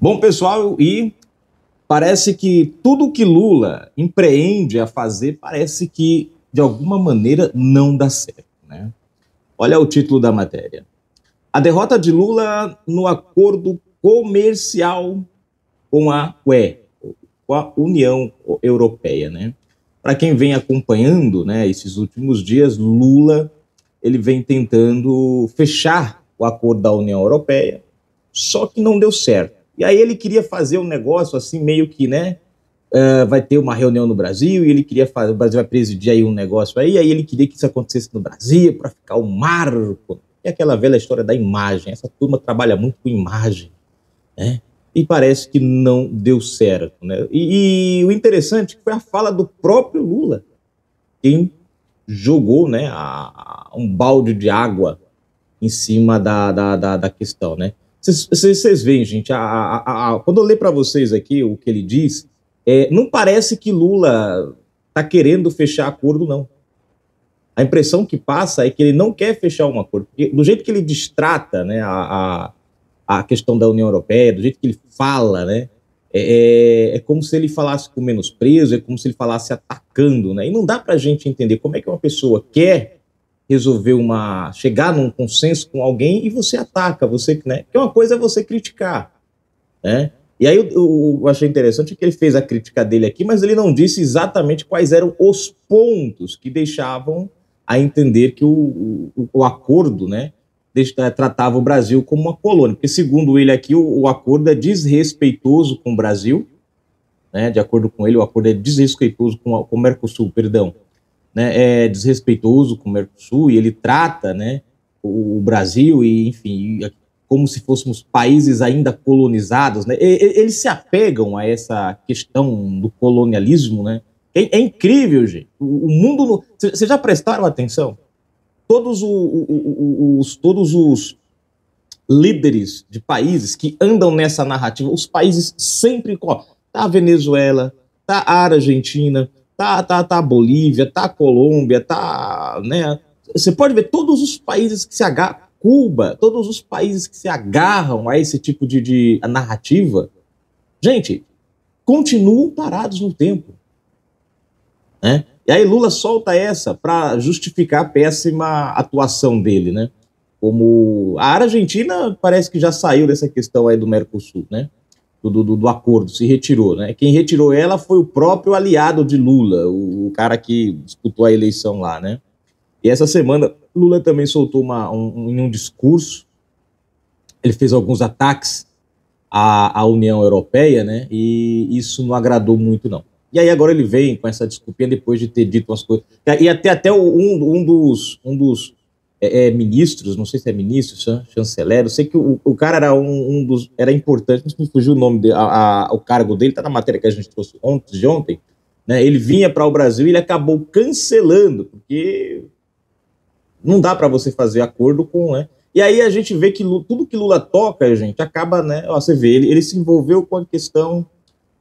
Bom, pessoal, e parece que tudo que Lula empreende a fazer parece que, de alguma maneira, não dá certo. Né? Olha o título da matéria. A derrota de Lula no acordo comercial com a UE, com a União Europeia, né? Para quem vem acompanhando, né, esses últimos dias, Lula ele vem tentando fechar o acordo da União Europeia, só que não deu certo. E aí ele queria fazer um negócio assim, meio que, né? Uh, vai ter uma reunião no Brasil e ele queria fazer, o Brasil vai presidir aí um negócio aí, aí ele queria que isso acontecesse no Brasil para ficar um marco. E aquela velha história da imagem, essa turma trabalha muito com imagem, né? E parece que não deu certo, né? E, e o interessante foi a fala do próprio Lula, quem jogou, né, a, a um balde de água em cima da, da, da, da questão, né? Vocês veem, gente, a, a, a, quando eu ler para vocês aqui o que ele diz, é, não parece que Lula está querendo fechar acordo, não. A impressão que passa é que ele não quer fechar um acordo. Porque do jeito que ele distrata né, a, a, questão da União Europeia, do jeito que ele fala, né, é, é, é como se ele falasse com menos preso, é como se ele falasse atacando. Né, e não dá para a gente entender como é que uma pessoa quer resolver uma. chegar num consenso com alguém e você ataca, você, né? Porque uma coisa é você criticar, né? E aí eu, eu, eu, achei interessante que ele fez a crítica dele aqui, mas ele não disse exatamente quais eram os pontos que deixavam a entender que o, o, o acordo, né? Eh, tratava o Brasil como uma colônia, porque segundo ele aqui o, o acordo é desrespeitoso com o Brasil, né? De acordo com ele, o acordo é desrespeitoso com, a, com o Mercosul, perdão, né, é desrespeitoso com o Mercosul e ele trata né, o, o Brasil e, enfim, como se fôssemos países ainda colonizados. Né? E, eles se apegam a essa questão do colonialismo. Né? É, é incrível, gente. O, o mundo. Vocês já prestaram atenção? Todos, o, os, todos os líderes de países que andam nessa narrativa, os países sempre. Tá a Venezuela, tá a Argentina, tá, tá, tá Bolívia, tá Colômbia, tá, né? Você pode ver todos os países que se agarram, Cuba, todos os países que se agarram a esse tipo de, de narrativa, gente, continuam parados no tempo. Né? E aí Lula solta essa para justificar a péssima atuação dele, né? Como a Argentina parece que já saiu dessa questão aí do Mercosul, né? do, do, do, acordo, se retirou. Né? Quem retirou ela foi o próprio aliado de Lula, o, o, cara que disputou a eleição lá. Né? E essa semana, Lula também soltou uma, um, um, um discurso, ele fez alguns ataques à, à União Europeia, né? e isso não agradou muito, não. E aí agora ele vem com essa desculpinha depois de ter dito umas coisas. E até, até um, um, dos, um dos é, é, ministros, não sei se é ministro, chanceler, eu sei que o, o cara era um, um, dos, era importante, não me fugiu o nome, dele, a, a, o cargo dele, tá na matéria que a gente trouxe ontem, de ontem, né, ele vinha para o Brasil e ele acabou cancelando, porque não dá para você fazer acordo com, né, e aí a gente vê que tudo que Lula toca, gente, acaba, né, ó, você vê, ele, ele se envolveu com a questão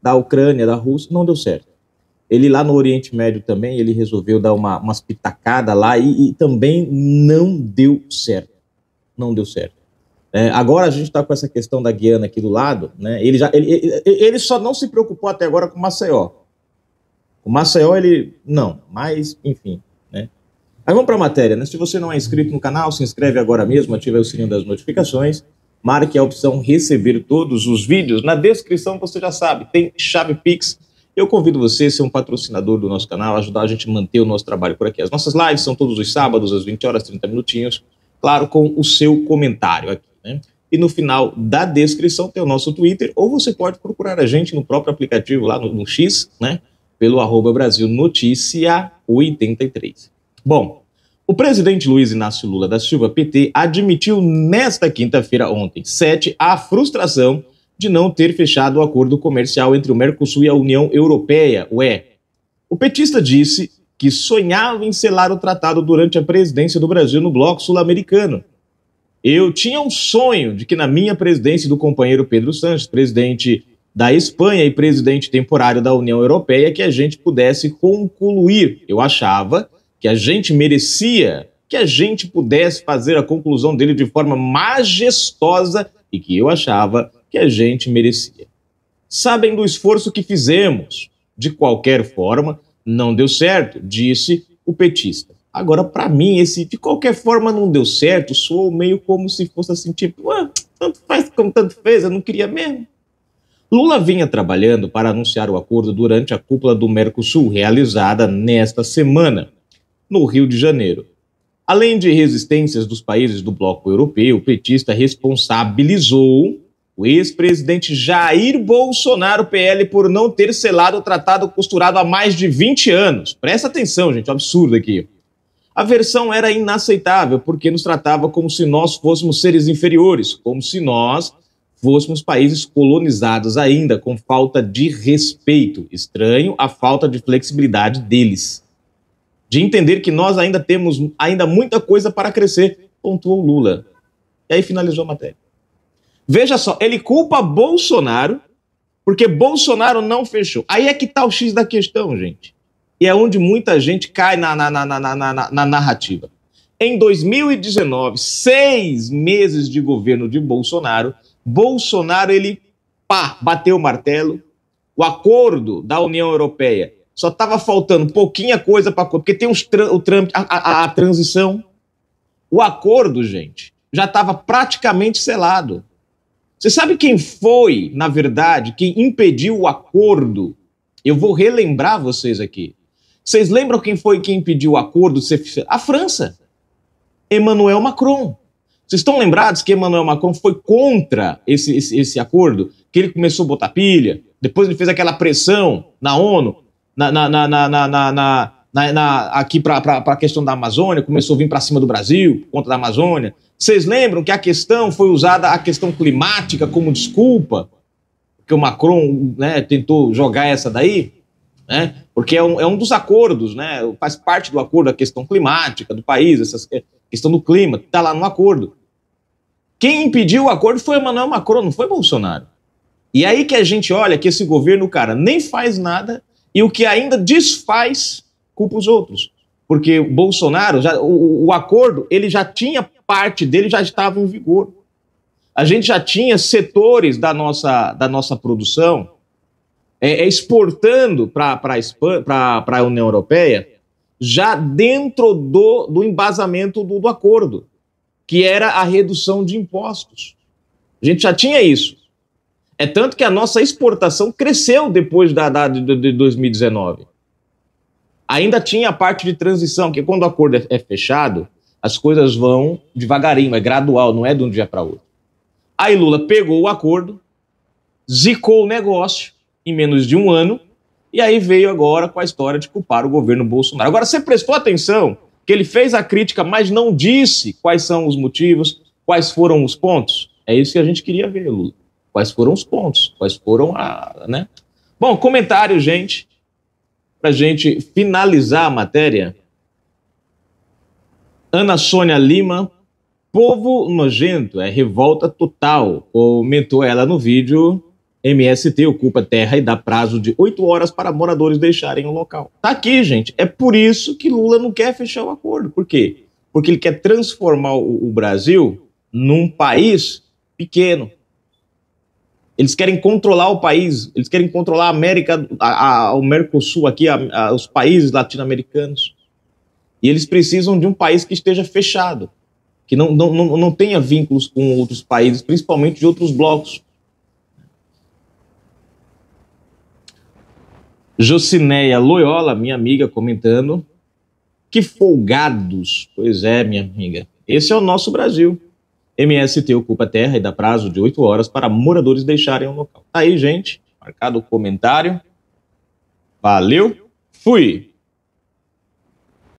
da Ucrânia, da Rússia, não deu certo. Ele lá no Oriente Médio também, ele resolveu dar uma, umas pitacadas lá e, e também não deu certo. Não deu certo. É, agora a gente está com essa questão da Guiana aqui do lado, né? Ele, já, ele, ele, ele só não se preocupou até agora com Maceió. O Maceió, ele. Não, mas, enfim. Né? Aí vamos para a matéria, né? Se você não é inscrito no canal, se inscreve agora mesmo, ative o sininho das notificações, marque a opção receber todos os vídeos. Na descrição você já sabe, tem chave Pix eu convido você a ser um patrocinador do nosso canal, ajudar a gente a manter o nosso trabalho por aqui. As nossas lives são todos os sábados, às 20 horas, 30 minutinhos, claro, com o seu comentário aqui, né? E no final da descrição tem o nosso Twitter, ou você pode procurar a gente no próprio aplicativo lá no, no X, né? Pelo arroba Brasil Notícia 83. Bom, o presidente Luiz Inácio Lula da Silva, PT, admitiu nesta quinta-feira ontem, 7, a frustração de não ter fechado o acordo comercial entre o Mercosul e a União Europeia, UE. O petista disse que sonhava em selar o tratado durante a presidência do Brasil no bloco sul-americano. Eu tinha um sonho de que na minha presidência do companheiro Pedro Sanches, presidente da Espanha e presidente temporário da União Europeia, que a gente pudesse concluir. Eu achava que a gente merecia que a gente pudesse fazer a conclusão dele de forma majestosa e que eu achava que a gente merecia. Sabem do esforço que fizemos. De qualquer forma, não deu certo, disse o petista. Agora, para mim, esse de qualquer forma não deu certo soou meio como se fosse assim, tipo, ah, tanto faz como tanto fez, eu não queria mesmo. Lula vinha trabalhando para anunciar o acordo durante a cúpula do Mercosul, realizada nesta semana, no Rio de Janeiro. Além de resistências dos países do bloco europeu, o petista responsabilizou o ex-presidente Jair Bolsonaro, PL, por não ter selado o tratado costurado há mais de 20 anos. Presta atenção, gente, é absurdo aqui. A versão era inaceitável, porque nos tratava como se nós fôssemos seres inferiores, como se nós fôssemos países colonizados ainda, com falta de respeito. Estranho a falta de flexibilidade deles. De entender que nós ainda temos ainda muita coisa para crescer, pontuou Lula. E aí finalizou a matéria. Veja só, ele culpa Bolsonaro porque Bolsonaro não fechou. Aí é que tá o X da questão, gente. E é onde muita gente cai na, na, na, na, na, na narrativa. Em 2019, seis meses de governo de Bolsonaro, Bolsonaro ele pá, bateu o martelo. O acordo da União Europeia só estava faltando pouquinha coisa para porque tem o Trump, a, a, a transição. O acordo, gente, já estava praticamente selado. Você sabe quem foi, na verdade, quem impediu o acordo? Eu vou relembrar vocês aqui. Vocês lembram quem foi quem impediu o acordo? A França. Emmanuel Macron. Vocês estão lembrados que Emmanuel Macron foi contra esse, esse, esse, acordo? Que ele começou a botar pilha, depois ele fez aquela pressão na ONU, na, na, na, na, na, na, na aqui para a questão da Amazônia, começou a vir para cima do Brasil, por conta da Amazônia. Vocês lembram que a questão foi usada, a questão climática, como desculpa? Que o Macron né, tentou jogar essa daí? Né? Porque é um, é um, dos acordos, né? faz parte do acordo a questão climática do país, essa questão do clima, está lá no acordo. Quem impediu o acordo foi Emmanuel Macron, não foi Bolsonaro. E aí que a gente olha que esse governo, cara, nem faz nada e o que ainda desfaz culpa os outros. Porque o Bolsonaro, já, o, o acordo, ele já tinha parte dele já estava em vigor. A gente já tinha setores da nossa, da nossa produção é, é exportando para a União Europeia já dentro do, do embasamento do, do acordo, que era a redução de impostos. A gente já tinha isso. É tanto que a nossa exportação cresceu depois da, da de, de 2019. Ainda tinha a parte de transição, que quando o acordo é, é fechado, as coisas vão devagarinho, é gradual, não é de um dia para outro. Aí Lula pegou o acordo, zicou o negócio em menos de um ano, e aí veio agora com a história de culpar o governo Bolsonaro. Agora, você prestou atenção que ele fez a crítica, mas não disse quais são os motivos, quais foram os pontos? É isso que a gente queria ver, Lula. Quais foram os pontos, quais foram a... Né? Bom, comentário, gente, para gente finalizar a matéria. Ana Sônia Lima, povo nojento, é revolta total, comentou ela no vídeo. MST ocupa terra e dá prazo de oito horas para moradores deixarem o local. Tá aqui, gente. É por isso que Lula não quer fechar o acordo. Por quê? Porque ele quer transformar o, o Brasil num país pequeno. Eles querem controlar o país, eles querem controlar a América, a, a, o Mercosul aqui, a, os países latino-americanos. E eles precisam de um país que esteja fechado, que não, não, não, tenha vínculos com outros países, principalmente de outros blocos. Jocineia Loyola, minha amiga, comentando. Que folgados! Pois é, minha amiga. Esse é o nosso Brasil. MST ocupa a terra e dá prazo de oito horas para moradores deixarem o local. Tá aí, gente. Marcado o comentário. Valeu, fui!